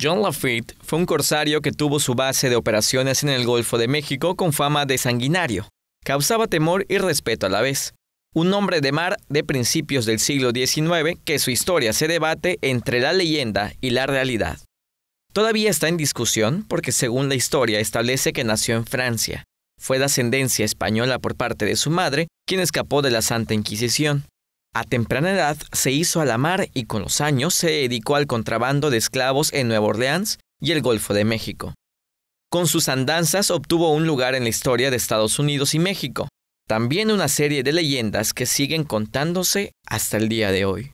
John Lafitte fue un corsario que tuvo su base de operaciones en el Golfo de México con fama de sanguinario. Causaba temor y respeto a la vez. Un hombre de mar de principios del siglo XIX que su historia se debate entre la leyenda y la realidad. Todavía está en discusión porque según la historia establece que nació en Francia. Fue de ascendencia española por parte de su madre, quien escapó de la Santa Inquisición. A temprana edad se hizo a la mar y con los años se dedicó al contrabando de esclavos en Nueva Orleans y el Golfo de México. Con sus andanzas obtuvo un lugar en la historia de Estados Unidos y México, también una serie de leyendas que siguen contándose hasta el día de hoy.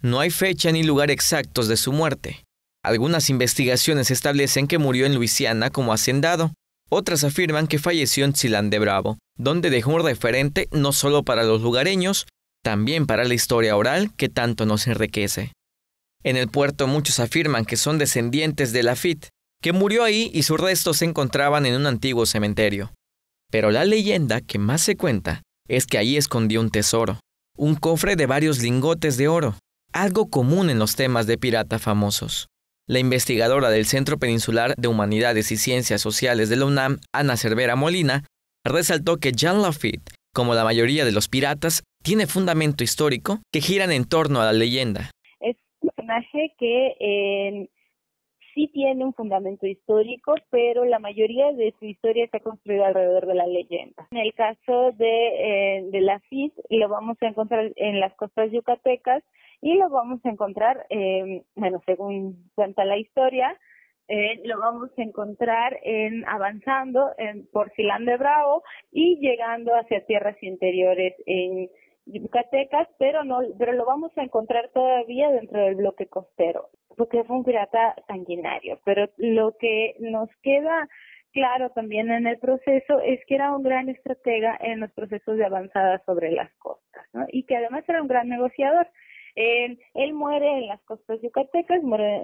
No hay fecha ni lugar exactos de su muerte. Algunas investigaciones establecen que murió en Luisiana como hacendado, otras afirman que falleció en Chilán de Bravo, donde dejó un referente no solo para los lugareños, también para la historia oral que tanto nos enriquece. En el puerto muchos afirman que son descendientes de Lafitte, que murió ahí y sus restos se encontraban en un antiguo cementerio. Pero la leyenda que más se cuenta es que ahí escondió un tesoro, un cofre de varios lingotes de oro, algo común en los temas de pirata famosos. La investigadora del Centro Peninsular de Humanidades y Ciencias Sociales de la UNAM, Ana Cervera Molina, resaltó que Jean Lafitte, como la mayoría de los piratas, tiene fundamento histórico que giran en torno a la leyenda. Es un personaje que eh, sí tiene un fundamento histórico, pero la mayoría de su historia está construida alrededor de la leyenda. En el caso de, eh, de la FIS, lo vamos a encontrar en las costas yucatecas y lo vamos a encontrar, em, bueno, según cuenta la historia, eh, lo vamos a encontrar en avanzando en, por Silán de Bravo y llegando hacia tierras interiores en yucatecas, pero no, pero lo vamos a encontrar todavía dentro del bloque costero, porque fue un pirata sanguinario. Pero lo que nos queda claro también en el proceso es que era un gran estratega en los procesos de avanzada sobre las costas, ¿no? Y que además era un gran negociador. él muere en las costas yucatecas, muere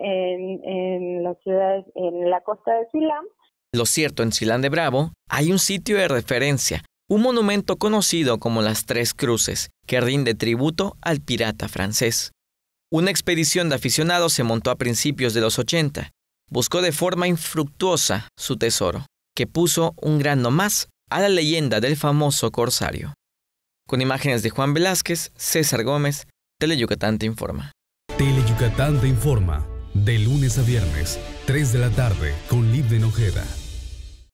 en, las ciudades, en la costa de Silán. Lo cierto, en Silán de Bravo hay un sitio de referencia un monumento conocido como las Tres Cruces, que rinde tributo al pirata francés. Una expedición de aficionados se montó a principios de los 80. Buscó de forma infructuosa su tesoro, que puso un gran nomás a la leyenda del famoso corsario. Con imágenes de Juan Velázquez, César Gómez, Teleyucatán te informa. Teleyucatán te informa, de lunes a viernes, 3 de la tarde, con Liv de Nojeda.